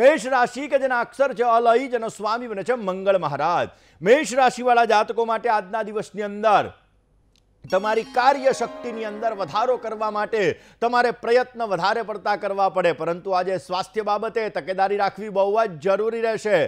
મેષ રાશિ કે જેના અક્ષર છે અલઈ જેનો સ્વામી બને છે મંગળ મહારાજ મેષ રાશિવાળા જાતકો માટે આજના દિવસની અંદર તમારી કાર્યશક્તિની અંદર વધારો કરવા માટે તમારે પ્રયત્ન વધારે પડતા કરવા પડે પરંતુ આજે સ્વાસ્થ્ય બાબતે તકેદારી રાખવી બહુ જ જરૂરી રહેશે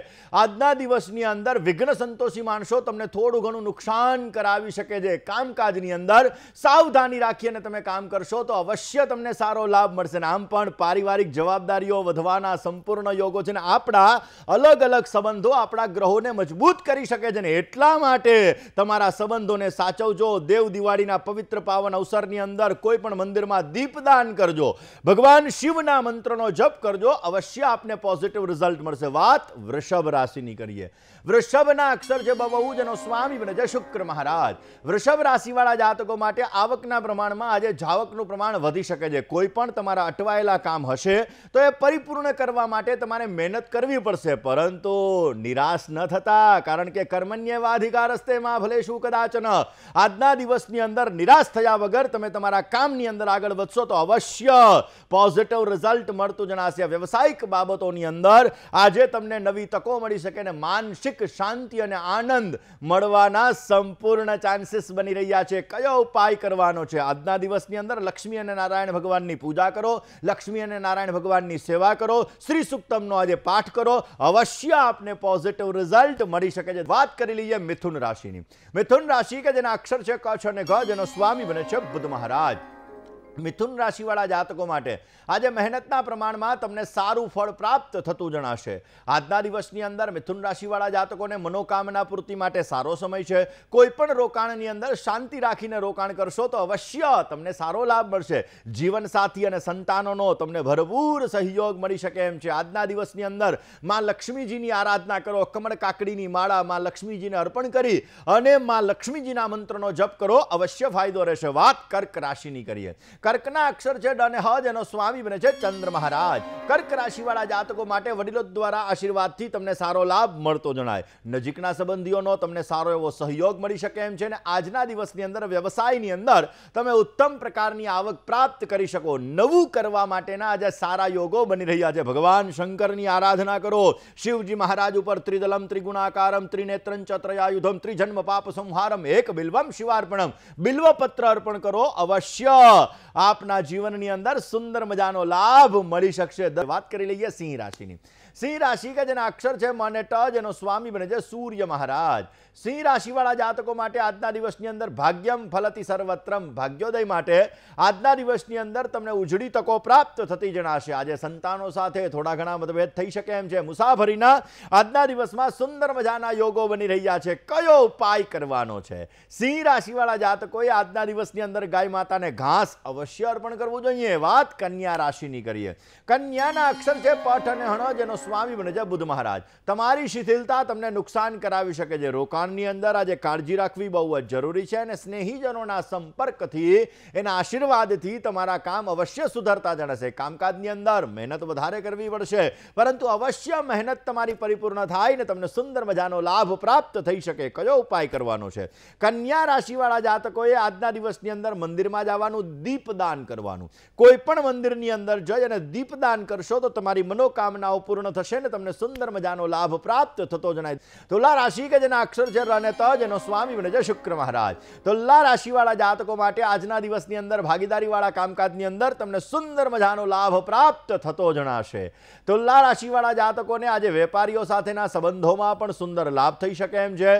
આજના દિવસની અંદર વિઘ્ન સંતોષી માણસો તમને થોડું ઘણું નુકસાન કરાવી શકે છે કામકાજની અંદર સાવધાની રાખીને તમે કામ કરશો તો અવશ્ય તમને સારો લાભ મળશે આમ પણ પારિવારિક જવાબદારીઓ વધવાના સંપૂર્ણ યોગો છે ને આપણા અલગ અલગ સંબંધો આપણા ગ્રહોને મજબૂત કરી શકે છે ને એટલા માટે તમારા સંબંધોને સાચવજો દેવ દિવસ દિવાળીના પવિત્ર પાવન અવસરની અંદર કોઈ પણ મંદિરમાં દીપદાન કરજો ભગવાન શિવના મંત્રનો જપ કરજો અવશ્ય આપને પોઝિટિવ રિઝલ્ટ મળશે વાત વૃષભ રાશિની કરીએ વૃષભના અક્ષર જે બહુ જ એનો સ્વામી બને છે શુક્ર મહારાજ વૃષભ રાશિવાળા જાતકો માટે આવકના પ્રમાણમાં આજે જાવકનું પ્રમાણ વધી શકે છે કોઈ પણ તમારા અટવાયેલા કામ હશે તો એ પરિપૂર્ણ કરવા માટે તમારે મહેનત કરવી પડશે પરંતુ નિરાશ ન થતા કારણ કે કર્મન્યવાધિકારસ્તે મા ભલે શું કદાચ ન આજના દિવસની ની અંદર નિરાશ થયા વગર તમે તમારા કામની અંદર આગળ વધસો તો અવશ્ય પોઝિટિવ રિઝલ્ટ મળતો જણા છે વ્યવસાયિક બાબતોની અંદર આજે તમને નવી તકો મળી શકે અને માનસિક શાંતિ અને આનંદ મળવાના સંપૂર્ણ ચાન્સીસ બની રહ્યા છે કયો ઉપાય કરવાનો છે આજના દિવસની અંદર લક્ષ્મી અને નારાયણ ભગવાનની પૂજા કરો લક્ષ્મી અને નારાયણ ભગવાનની સેવા કરો શ્રી સુક્તમનો આજે પાઠ કરો અવશ્ય તમને પોઝિટિવ રિઝલ્ટ મળી શકે છે વાત કરી લઈએ મિથુન રાશિની મિથુન રાશિ કેના અક્ષર છે કહો છે ગજનો સ્વામી બને છે બુદ્ધ મહારાજ મિથુન રાશિવાળા જાતકો માટે આજે મહેનતના પ્રમાણમાં તમને સારું ફળ પ્રાપ્ત થતું જણાશે આજના દિવસની અંદર મિથુન રાશિવાળા જાતકોને મનોકામના પૂર્તિ માટે સારો સમય છે કોઈપણ રોકાણની અંદર શાંતિ રાખીને રોકાણ કરશો તો અવશ્ય તમને સારો લાભ મળશે જીવનસાથી અને સંતાનોનો તમને ભરપૂર સહયોગ મળી શકે એમ છે આજના દિવસની અંદર માં લક્ષ્મીજીની આરાધના કરો કમળ કાકડીની માળા માં લક્ષ્મીજીને અર્પણ કરી અને માં લક્ષ્મીજીના મંત્રનો જપ કરો અવશ્ય ફાયદો રહેશે વાત કર્ક રાશિની કરીએ કર્કના અક્ષર છે ડ અને હ જેનો સ્વામી બને છે ચંદ્ર મહારાજ કર્ક રાશિવાળા જાતકો માટે વડીલો દ્વારા આશીર્વાદથી તમને સારો લાભ મળતો જણાય નજીકના સંબંધીઓનો તમને સારો એવો સહયોગ મળી શકે એમ છે અને આજના દિવસની અંદર વ્યવસાયની અંદર તમે ઉત્તમ પ્રકારની આવક પ્રાપ્ત કરી શકો નવું કરવા માટેના આજે સારા યોગો બની રહ્યા છે ભગવાન શંકરની આરાધના કરો શિવજી મહારાજ ઉપર ત્રિદલમ ત્રિગુણાકારમ ત્રિનેત્રમ ચત્રયાયુધમ ત્રિજન્મ પાપ સંહારમ એક બિલ્વમ શિવાર્પણમ બિલ્વપત્ર અર્પણ કરો અવશ્ય આપના જીવનની અંદર સુંદર મજાનો લાભ મળી શકશે વાત કરી લઈએ સિંહ રાશિની સિંહ રાશિ કે જેના અક્ષર છે મન ટ જેનો સ્વામી બને છે સૂર્ય મહારાજ સિંહ રાશિવાળા જાતકો માટે આજના દિવસની અંદર ભાગ્યમ ફલતી સર્વત્રમ ભાગ્યોદય માટે આજના દિવસની અંદર તમને ઉજળી તકો પ્રાપ્ત થતી જણાશે આજે સંતાનો સાથે થોડા ઘણા મતભેદ થઈ શકે એમ છે મુસાફરીના આજના દિવસમાં સુંદર મજાના યોગો બની રહ્યા છે કયો ઉપાય કરવાનો છે સિંહ રાશિવાળા જાતકોએ આજના દિવસની અંદર ગાય માતાને ઘાસ અવશ્ય અર્પણ કરવું જોઈએ વાત કન્યા રાશિની કરીએ કન્યાના અક્ષર છે પઠ અને હણો જેનો સ્વામી બને છે બુદ્ધ મહારાજ તમારી શિથિલતા તમને નુકસાન કરાવી શકે છે રોકાણની અંદર આજે કાળજી રાખવી બહુ જ જરૂરી છે અને સ્નેહીજનોના સંપર્કથી એના આશીર્વાદથી તમારા કામ અવશ્ય સુધરતા જણાશે કામકાજની અંદર મહેનત વધારે કરવી પડશે પરંતુ અવશ્ય મહેનત તમારી પરિપૂર્ણ થાય ને તમને સુંદર મજાનો લાભ પ્રાપ્ત થઈ શકે કયો ઉપાય કરવાનો છે કન્યા રાશિવાળા જાતકોએ આજના દિવસની અંદર મંદિરમાં જવાનું દીપદાન કરવાનું કોઈ પણ મંદિરની અંદર જઈ અને દીપદાન કરશો તો તમારી મનોકામનાઓ પૂર્ણ થશે ને તમને સુંદર મજાનો લાભ પ્રાપ્ત થતો જણાય તો લા રાશિ કે જેના અક્ષર છે અને તજ એનો સ્વામી બને છે શુક્ર મહારાજ તો રાશિવાળા જાતકો માટે આજના દિવસની અંદર ભાગીદારીવાળા કામકાજની અંદર તમને સુંદર મજાનો લાભ પ્રાપ્ત થતો જણાશે તો રાશિવાળા જાતકોને આજે વેપારીઓ સાથેના સંબંધોમાં પણ સુંદર લાભ થઈ શકે એમ છે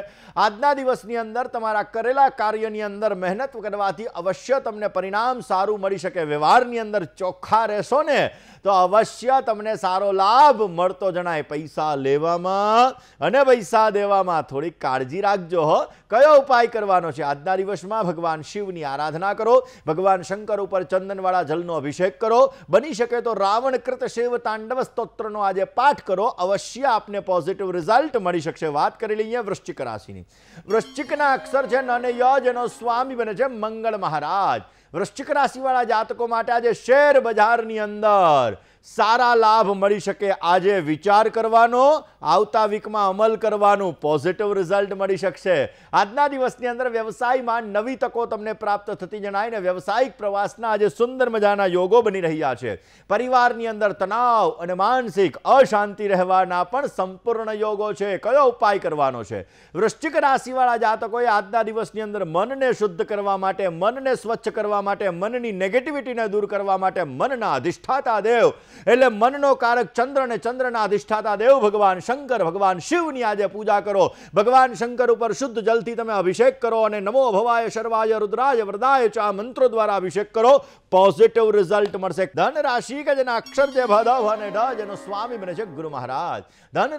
આજના દિવસની અંદર તમારા કરેલા કાર્યની અંદર મહેનત કરવાથી અવશ્ય તમને પરિણામ સારું મળી શકે વ્યવહારની અંદર ચોખ્ખા રહેશો ને તો અવશ્ય તમને સારો લાભ મળશે મળતો જણાય પૈસા લેવામાં અને પૈસા દેવામાં થોડીક કાળજી રાખજો હો કયો ઉપાય કરવાનો છે આજના દિવસમાં ભગવાન શિવની આરાધના કરો ભગવાન શંકર ઉપર ચંદનવાળા જલનો અભિષેક કરો બની શકે તો રાવણ કૃત શિવ તાંડવ સ્તોત્રનો આજે પાઠ કરો અવશ્ય આપને પોઝિટિવ રિઝલ્ટ મળી શકશે વાત કરી લઈએ વૃશ્ચિક રાશિની વૃશ્ચિકના અક્ષર છે ન અને ય જેનો સ્વામી બને છે મંગળ મહારાજ વૃશ્ચિક રાશિવાળા જાતકો માટે આજે શેર બજારની અંદર સારા લાભ મળી શકે આજે વિચાર કરવાનો આવતા વીકમાં અમલ કરવાનું પોઝિટિવ રિઝલ્ટ મળી શકશે આજના દિવસની અંદર વ્યવસાયમાં નવી તકો તમને પ્રાપ્ત થતી જણાય ને વ્યવસાયિક પ્રવાસના આજે સુંદર મજાના યોગો બની રહ્યા છે પરિવારની અંદર તણાવ અને માનસિક અશાંતિ રહેવાના પણ સંપૂર્ણ યોગો છે કયો ઉપાય કરવાનો છે વૃશ્ચિક રાશિવાળા જાતકોએ આજના દિવસની અંદર મનને શુદ્ધ કરવા માટે મનને સ્વચ્છ કરવા માટે મનની નેગેટિવિટીને દૂર કરવા માટે મનના અધિષ્ઠાતા દેવ એટલે મનનો કારક ચંદ્ર અને ચંદ્રના અધિષ્ઠાતા દેવ ભગવાન શંકર ભગવાન શિવની આજે પૂજા કરો ભગવાન શંકર ઉપર શુદ્ધ જલથી તમે અભિષેક કરો અને નમો ભવાય શર્વાય રુદ્રાય વરદાય ચા મંત્રો દ્વારા અભિષેક કરો પોઝિટિવ રિઝલ્ટ મળશે ધન રાશિ કે જેના અક્ષર જે ભદવ અને ઢ જેનો સ્વામી બને છે ગુરુ મહારાજ ધન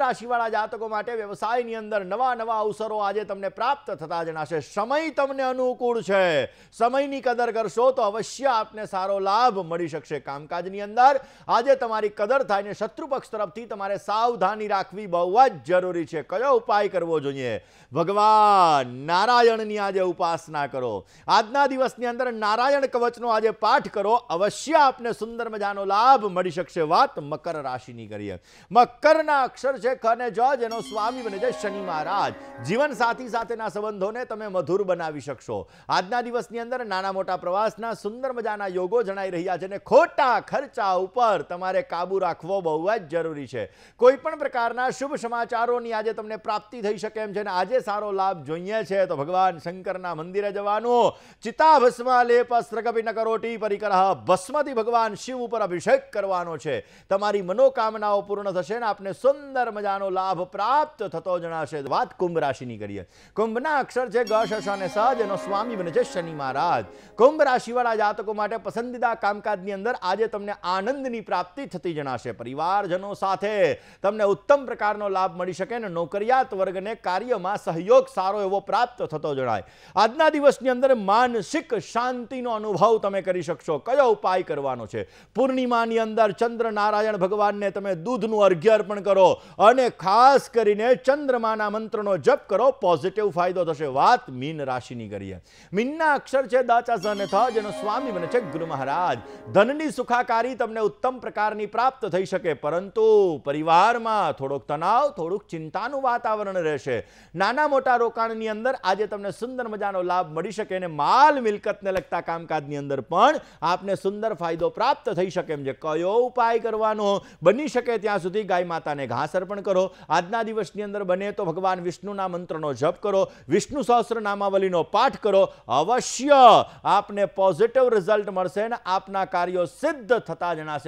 જાતકો માટે વ્યવસાયની અંદર નવા નવા અવસરો આજે તમને પ્રાપ્ત થતા જણાશે સમય તમને અનુકૂળ છે સમયની કદર કરશો તો અવશ્ય આપને સારો લાભ મળી શકશે કામકાજની અંદર આજે આજે તમારી કદર થાય ને શત્રુ તરફથી તમારે સાવધાની રાખવી બહુ જ જરૂરી છે કયો ઉપાય કરવો જોઈએ ભગવાન નારાયણની આજે ઉપાસના કરો આજના દિવસની અંદર નારાયણ કવચનો આજે પાઠ કરો અવશ્ય આપને સુંદર મજાનો લાભ મળી શકશે વાત મકર રાશિની કરીએ મકરના અક્ષર છે ખ ને જ જેનો સ્વામી બને છે શનિ મહારાજ જીવન સાથી સાથેના સંબંધોને તમે મધુર બનાવી શકશો આજના દિવસની અંદર નાના મોટા પ્રવાસના સુંદર મજાના યોગો જણાઈ રહ્યા છે અને ખોટા ખર્ચા ઉપર તમારે કાબુ રાખવો બહુ જ જરૂરી છે કોઈ પ્રકારના શુભ સમાચારોની આજે તમને પ્રાપ્તિ થઈ શકે એમ છે અને આજે સારો લાભ જોઈએ છે તો ભગવાન શંકરના મંદિરે જવાનું ચિતા લેપ સ્રગપી ન કરોટી ભસ્મથી ભગવાન શિવ ઉપર અભિષેક કરવાનો છે તમારી મનોકામનાઓ પૂર્ણ થશે ને આપને સુંદર મજાનો લાભ પ્રાપ્ત થતો જણાશે વાત કુંભ રાશિની કરીએ કુંભના અક્ષર છે ગશ અને સહજ એનો સ્વામી બને છે શનિ મહારાજ કુંભ રાશિવાળા જાતકો માટે પસંદીદા કામકાજની અંદર આજે તમને આનંદની પ્રાપ્તિ પ્રાપ્તિ થતી જણાશે પરિવારજનો સાથે તમને ઉત્તમ પ્રકારનો લાભ મળી શકે અને નોકરિયાત વર્ગને કાર્યમાં સહયોગ સારો એવો પ્રાપ્ત થતો જણાય આજના દિવસની અંદર માનસિક શાંતિનો અનુભવ તમે કરી શકશો કયો ઉપાય કરવાનો છે પૂર્ણિમાની અંદર ચંદ્ર નારાયણ ભગવાનને તમે દૂધનું અર્ઘ્ય અર્પણ કરો અને ખાસ કરીને ચંદ્રમાના મંત્રનો જપ કરો પોઝિટિવ ફાયદો થશે વાત મીન રાશિની કરીએ મીનના અક્ષર છે દાચા ઝ થ જેનો સ્વામી બને છે ગુરુ મહારાજ ધનની સુખાકારી તમને ઉત્તમ પ્રકારની પ્રાપ્ત થઈ શકે પરંતુ પરિવારમાં થોડોક તણાવ થોડુંક ચિંતાનું વાતાવરણ રહેશે નાના મોટા રોકાણની અંદર આજે તમને સુંદર મજાનો લાભ મળી શકે અને માલ મિલકતને લગતા કામકાજની અંદર પણ આપને સુંદર ફાયદો પ્રાપ્ત થઈ શકે એમ છે કયો ઉપાય કરવાનો બની શકે ત્યાં સુધી ગાય માતાને ઘાસ અર્પણ કરો આજના દિવસની અંદર બને તો ભગવાન વિષ્ણુના મંત્રનો જપ કરો વિષ્ણુ સહસ્ર નામાવલીનો પાઠ કરો અવશ્ય આપને પોઝિટિવ રિઝલ્ટ મળશે અને આપના કાર્યો સિદ્ધ થતા જણાશે